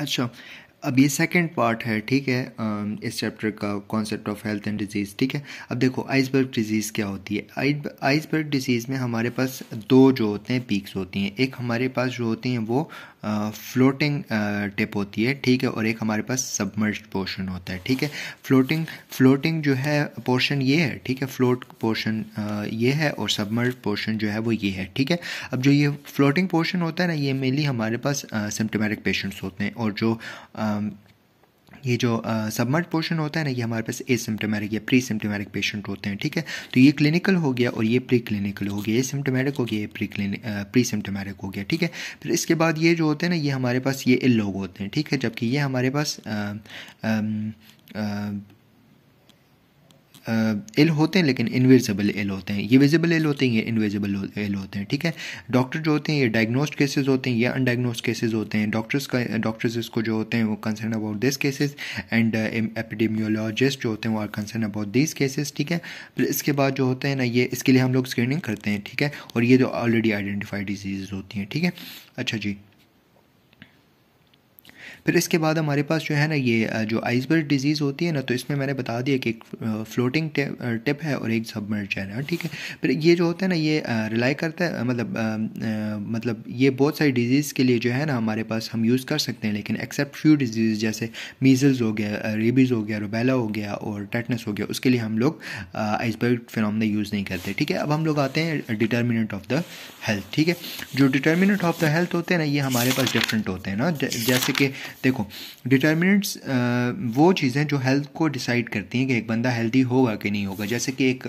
अच्छा अब ये सेकंड पार्ट है ठीक है um, इस चैप्टर का concept of health and disease ठीक है अब देखो आइसबर्ग डिजीज़ क्या होती है आइसबर्ग डिजीज़ में हमारे पास दो जो होते हैं पीक्स होती हैं एक हमारे पास जो होती हैं वो फ्लोटिंग टिप होती है ठीक है और एक हमारे पास सबमर्ज पोर्शन होता है ठीक है फ्लोटिंग फ्लोटिंग जो है पोर्शन ये है ठीक है फ्लोट पोर्शन ये है और सबमर्ज पोर्शन जो है वो ये है ठीक है अब जो ये फ्लोटिंग पोर्शन होता है ना ये मेनली हमारे पास सिम्टोमेटिक पेशेंट्स होते हैं और जो ये जो सबमर्ट पोर्शन होता है ना ये हमारे पास ए सिम्टोमेटिक या प्री सिम्टोमेटिक पेशेंट होते हैं ठीक है तो ये क्लिनिकल हो गया और ये प्री क्लिनिकल हो गया ये सिम्टोमेटिक हो गया ये प्री क्लिनिक प्री सिम्टोमेटिक हो गया ठीक है फिर इसके बाद ये जो होते हैं ना ये हमारे पास ये इल लोग होते हैं ठीक है जबकि ये हमारे पास आ, आ, आ, एल होते हैं लेकिन इनविजिबल एल होते हैं ये विजिबल एल होते हैं ये इनविजिबल एल होते हैं ठीक है डॉक्टर जो होते हैं ये डायग्नोस्ड केसेज होते हैं या अनडायग्नोस्ड केसेज होते हैं डॉक्टर्स का डॉक्टर्स इसको जो होते हैं वो concern about this cases and epidemiologist जो होते हैं वो are concern about this cases ठीक है फिर इसके बाद जो होते हैं ना ये इसके लिए हम लोग स्क्रीनिंग करते हैं ठीक है और ये जो ऑलरेडी आइडेंटिफाइड डिजीज होती हैं ठीक है अच्छा जी फिर इसके बाद हमारे पास जो है ना ये जो आइसबर्ग डिजीज़ होती है ना तो इसमें मैंने बता दिया कि एक फ्लोटिंग टिप है और एक सबमर्ज है ठीक है फिर ये जो होता है ना ये रिलाई करता है मतलब आ, मतलब ये बहुत सारी डिजीज़ के लिए जो है ना हमारे पास हम यूज़ कर सकते हैं लेकिन एक्सेप्ट फ्यू डिजीज़ जैसे मीज़ल्स हो गया रेबीज़ हो गया रुबेला हो गया और टेटनस हो गया उसके लिए हम लोग आइसबर्ग फिनोमना यूज़ नहीं करते ठीक है अब हम लोग आते हैं डिटर्मिनेंट ऑफ द हेल्थ ठीक है जो डिटर्मिनेंट ऑफ द हेल्थ होते हैं ना ये हमारे पास डिफरेंट होते हैं ना जैसे कि देखो डिटर्मिनेंट्स uh, वो चीज़ें जो हेल्थ को डिसाइड करती हैं कि एक बंदा हेल्दी होगा कि नहीं होगा जैसे कि एक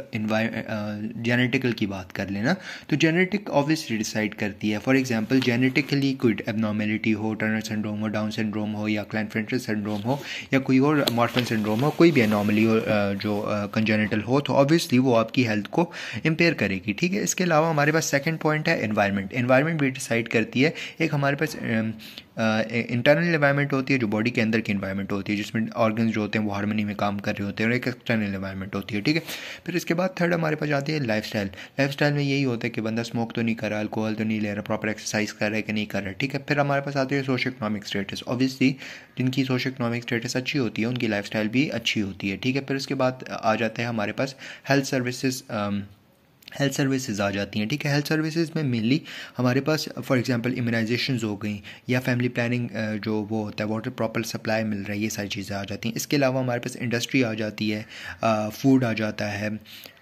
जेनेटिकल uh, की बात कर लेना तो जेनेटिक ऑब्वियसली डिसाइड करती है फॉर एग्जांपल जेनेटिकली कोई एबनॉर्मेलिटी हो टर्नर सिंड्रोम हो डाउन सिंड्रोम हो या क्लैनफ्रेंटर सिंड्रोम हो या कोई और मॉर्फन सिंड्रोम हो कोई भी एनॉर्मली हो uh, जो कंजेनेटल हो तो ऑब्वियसली वो आपकी हेल्थ को इम्पेयर करेगी ठीक है इसके अलावा हमारे पास सेकेंड पॉइंट है इन्वायरमेंट इन्वायरमेंट भी डिसाइड करती है एक हमारे पास um, इंटरनल इन्वायरमेंट होती है जो बॉडी के अंदर की इन्वायरमेंट होती है जिसमें ऑर्गन जो होते हैं वो हारमोनी में काम कर रहे होते हैं और एक एक्सटर्नल इन्वायरमेंट होती है ठीक है फिर इसके बाद थर्ड हमारे पास आती है लाइफ स्टाइल लाइफ स्टाइल में यही होता है कि बंदा स्मोक तो नहीं कर रहा अल्कोहल तो नहीं ले रहा प्रॉपर एक्सरसाइज कर रहा है कि नहीं कर रहा ठीक है फिर हमारे पास आती है सोशो इकनॉमिक स्टेटस ऑब्वियसली जिनकी सोशो इकनॉमिक स्टेटस अच्छी होती है उनकी लाइफ भी अच्छी होती है ठीक है फिर उसके बाद आ जाते हैं हमारे पास हेल्थ सर्विसेज हेल्थ सर्विसेज आ जाती हैं ठीक है हेल्थ सर्विसेज में मेनली हमारे पास फॉर एग्जांपल इम्यूनाइजेशन हो गई या फैमिली प्लानिंग जो वो होता है वाटर प्रॉपर सप्लाई मिल रही है ये सारी चीज़ें आ जाती हैं इसके अलावा हमारे पास इंडस्ट्री आ जाती है फूड आ जाता है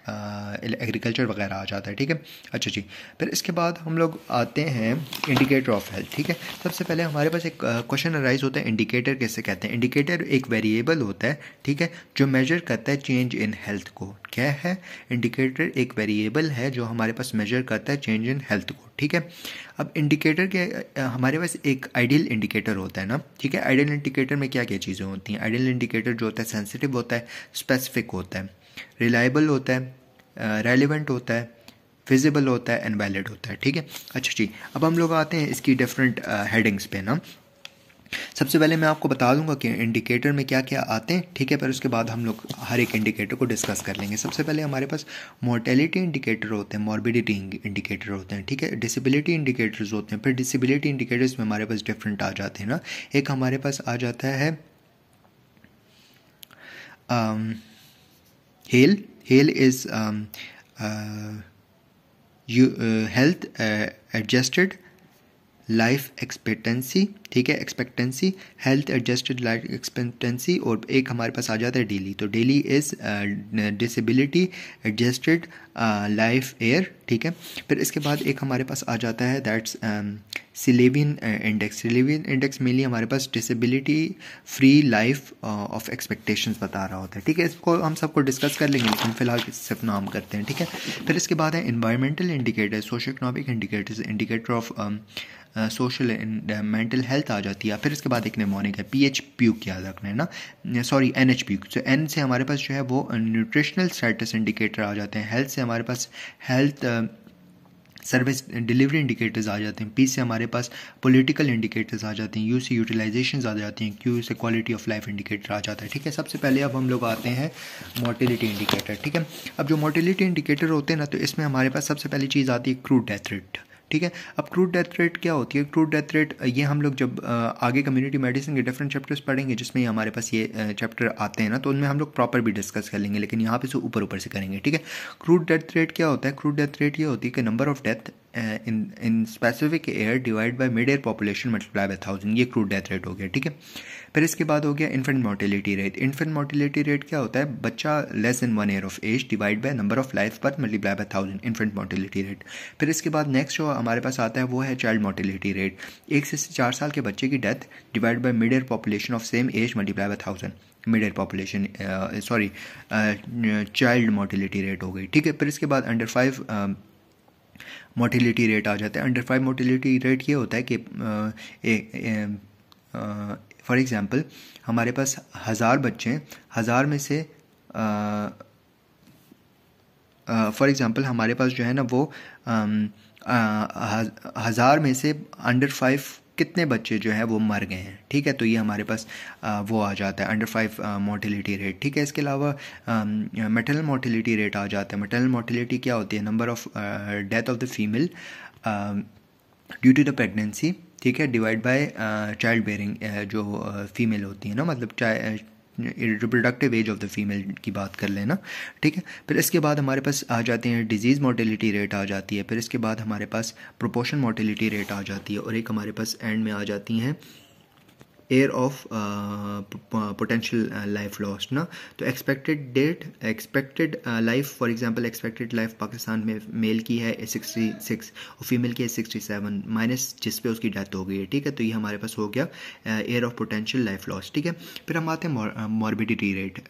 एग्रीकल्चर वगैरह आ जाता है ठीक है अच्छा जी फिर इसके बाद हम लोग आते हैं इंडिकेटर ऑफ हेल्थ ठीक है सबसे पहले हमारे पास एक क्वेश्चन अराइज होता है इंडिकेटर कैसे कहते हैं इंडिकेटर एक वेरिएबल होता है ठीक है जो मेजर करता है चेंज इन हेल्थ को क्या है इंडिकेटर एक वेरिएबल है जो हमारे पास मेजर करता है चेंज इन हेल्थ को ठीक है अब इंडिकेटर के हमारे पास एक आइडियल इंडिकेटर होता है ना ठीक है आइडियल इंडिकेटर में क्या क्या चीज़ें होती हैं आइडियल इंडिकेटर जो होता है सेंसिटिव होता है स्पेसिफिक होता है रिलायबल होता है रेलिवेंट होता है फिजिबल होता है एंड वैलिड होता है ठीक है अच्छा जी अब हम लोग आते हैं इसकी डिफरेंट हेडिंग्स पे ना सबसे पहले मैं आपको बता दूंगा कि इंडिकेटर में क्या क्या आते हैं ठीक है पर उसके बाद हम लोग हर एक इंडिकेटर को डिस्कस कर लेंगे सबसे पहले हमारे पास मोर्टेलिटी इंडिकेटर होते हैं मॉर्बिडिटी इंडिकेटर होते हैं ठीक है डिसेबिलिटी इंडिकेटर्स होते हैं फिर डिसेबिलिटी इंडिकेटर्स में हमारे पास डिफरेंट आ जाते हैं ना एक हमारे पास आ जाता है आम, Hail. Hail is um, uh, you, uh, health uh, adjusted life expectancy ठीक है expectancy health adjusted life expectancy और एक हमारे पास आ जाता है डेली तो DALY is disability adjusted life year ठीक है फिर इसके बाद एक हमारे पास आ जाता है that's Sullivan index Sullivan index mainly हमारे पास disability free life of expectation बता रहा होता है ठीक है इसको हम सबको डिस्कस कर लेंगे लेकिन फिलहाल सिर्फ नाम करते हैं ठीक है फिर इसके बाद है environmental indicator socio economic indicators indicator of social and mental health आ जाती है फिर इसके बाद एक निमोनिक है पी एच पी यू याद रखना है ना sorry N H P U N से हमारे पास जो है वो न्यूट्रिशनल स्टेटस इंडिकेटर आ जाते हैं हेल्थ से हमारे पास हेल्थ सर्विस डिलीवरी इंडिकेटर्स आ जाते हैं पी से हमारे पास पॉलिटिकल इंडिकेटर्स आ जाते हैं यू से यूटिलाइजेशन आ जाते हैं क्यू से क्वालिटी ऑफ लाइफ इंडिकेटर आ जाता है ठीक है सबसे पहले अब हम लोग आते हैं मोर्टिलिटी इंडिकेटर ठीक है अब जो मोर्टिलिटी इंडिकेटर होते हैं ना तो इसमें हमारे पास सबसे पहली चीज़ आती है क्रूड डेथ रेट ठीक है अब क्रूड डेथ रेट क्या होती है क्रूड डेथ रेट ये हम लोग जब आगे कम्युनिटी मेडिसिन के डिफरेंट चैप्टर्स पढ़ेंगे जिसमें हमारे पास ये चैप्टर आते हैं ना तो उनमें हम लोग प्रॉपर भी डिस्कस कर लेंगे लेकिन यहाँ पे से ऊपर ऊपर से करेंगे ठीक है क्रूड डेथ रेट क्या होता है क्रूड डेथ रेट ये होती है कि number of death in in specific year divide by mid year population multiply by thousand ये क्रूड डेथ रेट हो गया ठीक है फिर इसके बाद हो गया infant mortality rate infant mortality rate क्या होता है बच्चा less than one year of age divide by number of life पर multiply by thousand infant mortality rate फिर इसके बाद नेक्स्ट जो हमारे पास आता है वो है चाइल्ड मोर्टिलिटी रेट एक से चार साल के बच्चे की death divide by mid year population of same age multiply by thousand mid year population sorry child mortality rate हो गई ठीक है फिर इसके बाद अंडर फाइव मोटिलिटी रेट आ जाता है अंडर फाइव मोटिलिटी रेट ये होता है कि फॉर एग्ज़ाम्पल हमारे पास हज़ार बच्चे हैं हज़ार में से फॉर एग्ज़ाम्पल हमारे पास जो है ना वो हज़ार में से अंडर फाइव कितने बच्चे जो है वो मर गए हैं ठीक है तो ये हमारे पास वो आ जाता है अंडर फाइव मोर्टिलिटी रेट ठीक है इसके अलावा मेटरनल मोर्टिलिटी रेट आ जाता है मेटरनल मोर्टिलिटी क्या होती है number of death of the female due to the pregnancy ठीक है डिवाइड बाय चाइल्ड बेरिंग जो फीमेल होती है ना मतलब reproductive age of the female की बात कर लेना ठीक है फिर इसके बाद हमारे पास आ जाते हैं डिजीज़ मोटिलिटी रेट आ जाती है फिर इसके बाद हमारे पास प्रोपोर्शन मोटिलिटी रेट आ जाती है और एक हमारे पास एंड में आ जाती हैं year of potential life loss ना तो expected date expected life for example expected life Pakistan में मेल की है सिक्सटी सिक्स और फीमेल की है सिक्सटी सेवन माइनस जिस पे उसकी डेथ हो गई है ठीक है तो ये हमारे पास हो गया year of potential life loss ठीक है फिर हम आते हैं मॉर्बिडिटी रेट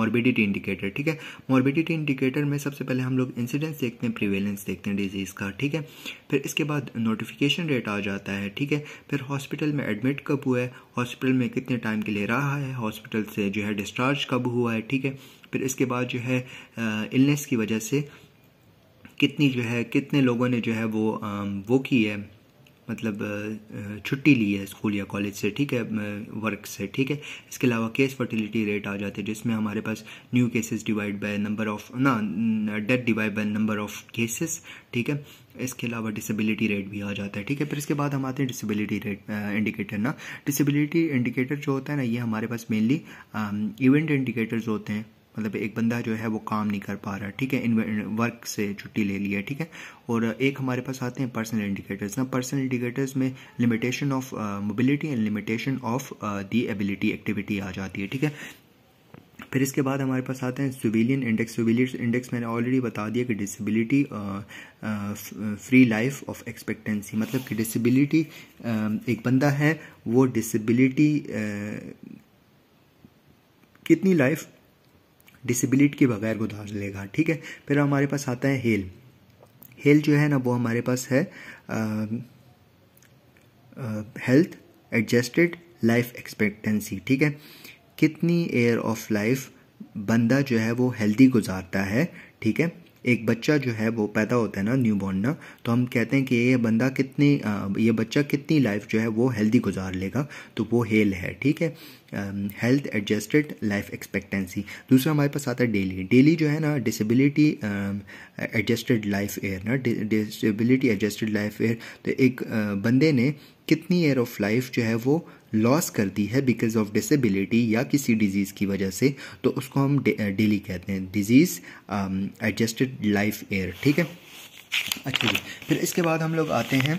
मॉर्बिडिटी इंडिकेटर ठीक है मॉर्बिडिटी इंडिकेटर में सबसे पहले हम लोग इंसिडेंस देखते हैं प्रिवेलेंस देखते हैं डिजीज़ का ठीक है फिर इसके बाद नोटिफिकेशन रेट आ जाता है ठीक है फिर हॉस्पिटल में एडमिट कब हुआ है हॉस्पिटल में कितने टाइम के लिए रहा है हॉस्पिटल से जो है डिस्चार्ज कब हुआ है ठीक है फिर इसके बाद जो है इलनेस की वजह से कितनी जो है कितने लोगों ने जो है वो वो की है मतलब छुट्टी ली है स्कूल या कॉलेज से ठीक है वर्क से ठीक है इसके अलावा केस फर्टिलिटी रेट आ जाते हैं जिसमें हमारे पास new cases divide by number of ना death divide by number of cases ठीक है इसके अलावा डिसेबिलिटी रेट भी आ जाता है ठीक है फिर इसके बाद हम आते हैं डिसेबिलिटी रेट इंडिकेटर ना डिसेबिलिटी इंडिकेटर जो होता है ना ये हमारे पास मेनली इवेंट इंडिकेटर्स होते हैं मतलब एक बंदा जो है वो काम नहीं कर पा रहा ठीक है इन वर्क से छुट्टी ले ली है ठीक है और एक हमारे पास आते हैं पर्सनल इंडिकेटर्स ना पर्सनल इंडिकेटर्स में limitation of mobility and limitation of the ability activity आ जाती है ठीक है फिर इसके बाद हमारे पास आते हैं सिविलियन इंडेक्स सिविलियन इंडेक्स मैंने ऑलरेडी बता दिया कि disability free life of expectancy मतलब कि डिसेबिलिटी um, एक बंदा है वो डिसेबिलिटी uh, कितनी लाइफ डिसेबिलिटी के बगैर गुजार लेगा ठीक है फिर हमारे पास आता है हेल हेल जो है ना वो हमारे पास है हेल्थ एडजस्टेड लाइफ एक्सपेक्टेंसी ठीक है कितनी एयर ऑफ लाइफ बंदा जो है वो हेल्दी गुजारता है ठीक है एक बच्चा जो है वो पैदा होता है ना न्यू बॉर्न ना तो हम कहते हैं कि ये बंदा कितनी ये बच्चा कितनी लाइफ जो है वो हेल्दी गुजार लेगा तो वो हेल है ठीक है हेल्थ एडजस्टेड लाइफ एक्सपेक्टेंसी दूसरा हमारे पास आता है डेली डेली जो है ना डिसेबिलिटी एडजस्टेड लाइफ एयर ना डिसेबिलिटी एडजस्टेड लाइफ एयर तो एक uh, बंदे ने कितनी ईयर ऑफ लाइफ जो है वो लॉस कर दी है बिकॉज ऑफ डिसेबिलिटी या किसी डिजीज़ की वजह से तो उसको हम डेली कहते हैं डिजीज़ एडजस्टेड लाइफ एयर ठीक है अच्छा जी फिर इसके बाद हम लोग आते हैं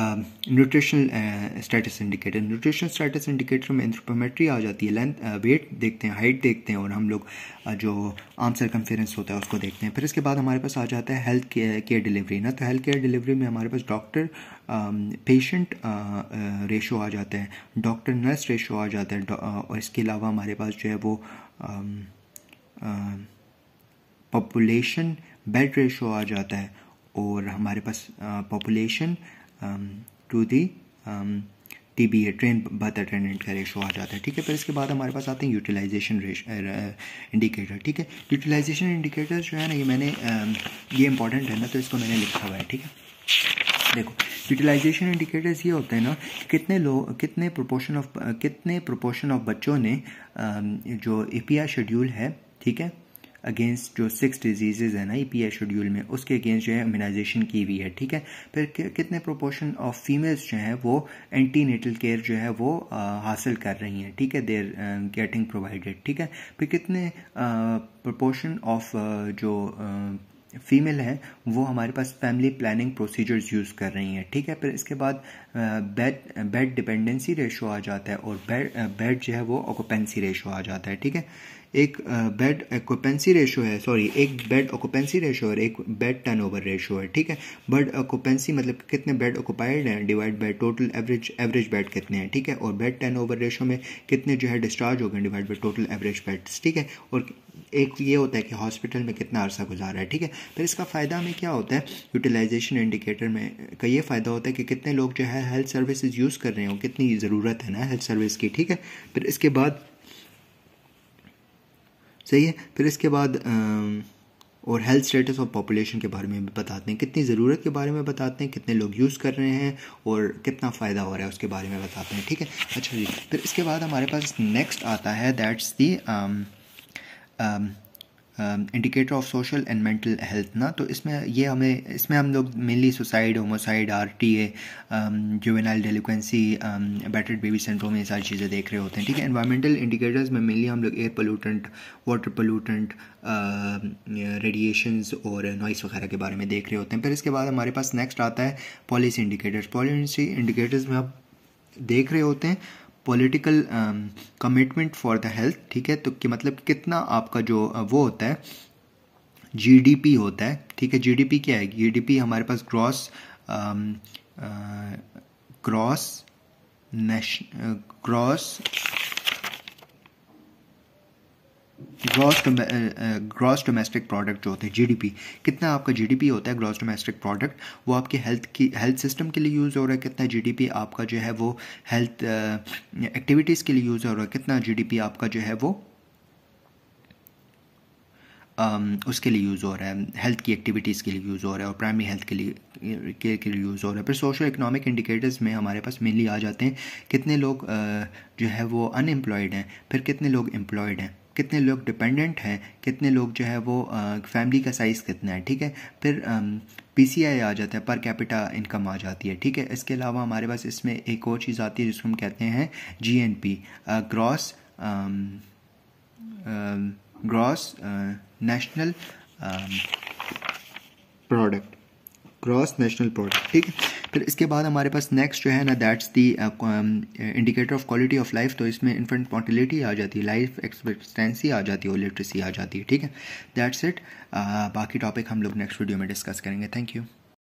nutritional status indicator nutritional status indicator में एंथ्रोपोमेट्री आ जाती है लेंथ वेट uh, देखते हैं हाइट देखते हैं और हम लोग uh, जो आंसर सरकमफेरेंस होता है उसको देखते हैं फिर इसके बाद हमारे पास आ जाता है हेल्थ केयर डिलीवरी ना तो हेल्थ केयर डिलीवरी में हमारे पास डॉक्टर पेशेंट रेशो आ जाते हैं डॉक्टर नर्स रेशो आ जाता है uh, और इसके अलावा हमारे पास जो है वो पॉपुलेशन बेड रेशो आ जाता है और हमारे पास population uh, to the T B A trained birth attendant का रेशो आ जाता है ठीक है फिर इसके बाद हमारे पास आते हैं यूटिलाइजेशन इंडिकेटर uh, uh, ठीक है यूटिलाइजेशन इंडिकेटर जो है ना ये मैंने um, ये इंपॉर्टेंट है ना तो इसको मैंने लिखा हुआ है ठीक है देखो यूटिलाइजेशन इंडिकेटर्स ये होते हैं ना कितने लोग कितने प्रोपोर्शन ऑफ कितने प्रोपोर्शन ऑफ बच्चों ने um, जो ई शेड्यूल है ठीक है अगेंस्ट जो सिक्स डिजीजेज है ना ई e शेड्यूल में उसके अगेंस्ट जो है इम्यूनाइजेशन की हुई है ठीक है फिर कितने प्रोपोर्शन ऑफ फीमेल्स जो हैं वो एंटी नेटल केयर जो है वो आ, हासिल कर रही हैं ठीक है देर गेटिंग प्रोवाइडेड ठीक है फिर कितने प्रोपोर्शन ऑफ जो आ, फीमेल हैं वो हमारे पास फैमिली प्लानिंग प्रोसीजर्स यूज़ कर रही हैं ठीक है फिर इसके बाद बेड बेड डिपेंडेंसी रेशो आ जाता है और बेड बेड जो है वो ऑकोपेंसी रेशो आ जाता है ठीक है एक बेड ऑक्यूपेंसी रेशो है सॉरी एक बेड ऑक्यूपेंसी रेशो और एक बेड टर्न ओवर रेशो है ठीक है बेड ऑक्यूपेंसी मतलब कितने बेड ऑक्यूपाइड हैं divide by total average average bed कितने हैं ठीक है और बेड टर्न ओवर रेशो में कितने जो है डिस्चार्ज हो गए divide by total average beds ठीक है और एक ये होता है कि हॉस्पिटल में कितना अरसा गुजारा है ठीक है फिर इसका फ़ायदा हमें क्या होता है यूटिलाइजेशन इंडिकेटर में का ये फ़ायदा होता है कि कितने लोग जो है हेल्थ सर्विसेज यूज़ कर रहे हो कितनी ज़रूरत है ना हेल्थ सर्विस की ठीक है फिर इसके बाद सही है फिर इसके बाद और हेल्थ स्टेटस ऑफ पॉपुलेशन के बारे में भी बताते हैं कितनी ज़रूरत के बारे में बताते हैं कितने लोग यूज़ कर रहे हैं और कितना फ़ायदा हो रहा है उसके बारे में बताते हैं ठीक है अच्छा जी फिर इसके बाद हमारे पास नेक्स्ट आता है that's the indicator of social and mental health ना तो इसमें ये हमें इसमें हम लोग mainly suicide homicide R T A juvenile delinquency battered baby syndrome ये सारी चीज़ें देख रहे होते हैं ठीक है इन्वायरमेंटल इंडिकेटर्स में मेनली हम लोग air pollutant water pollutant radiations और नॉइस वगैरह के बारे में देख रहे होते हैं फिर इसके बाद हमारे पास नेक्स्ट आता है पॉलिसी इंडिकेटर्स पॉलिसी इंडिकेटर्स में आप देख रहे होते हैं political commitment for the health ठीक है तो कि मतलब कितना आपका जो वो होता है जीडीपी होता है ठीक है जीडीपी क्या है जीडीपी हमारे पास gross gross nation gross gross gross domestic product जो होते हैं जी कितना आपका जी होता है ग्रॉस डोमेस्टिक प्रोडक्ट वो आपके हेल्थ की हेल्थ सिस्टम के लिए यूज़ हो रहा है कितना जी आपका जो है वो हेल्थ एक्टिविटीज़ uh, के लिए यूज़ हो रहा है कितना जी आपका जो है वो um, उसके लिए यूज़ हो रहा है हेल्थ की एक्टिविटीज़ के लिए यूज़ हो रहा है और प्राइमरी हेल्थ के लिए के लिए यूज़ हो रहा है फिर सोशल इकोनॉमिक इंडिकेटर्स में हमारे पास मेनली आ जाते हैं कितने लोग uh, जो है वो अनएम्प्लॉयड हैं फिर कितने लोग एम्प्लॉयड हैं कितने लोग डिपेंडेंट हैं कितने लोग जो है वो फैमिली का साइज़ कितना है ठीक है फिर पीसीआई आ जाता है पर कैपिटा इनकम आ जाती है ठीक है इसके अलावा हमारे पास इसमें एक और चीज़ आती है जिसको हम कहते हैं GNP gross gross national product cross national product ठीक है फिर इसके बाद हमारे पास नेक्स्ट जो है ना that's the indicator of quality of life तो इसमें इन्फेंट मॉर्टिलिटी आ जाती है लाइफ एक्सपेक्टेंसी आ जाती है और लिटरेसी आ जाती है ठीक है दैट्स इट uh, बाकी टॉपिक हम लोग नेक्स्ट वीडियो में डिस्कस करेंगे थैंक यू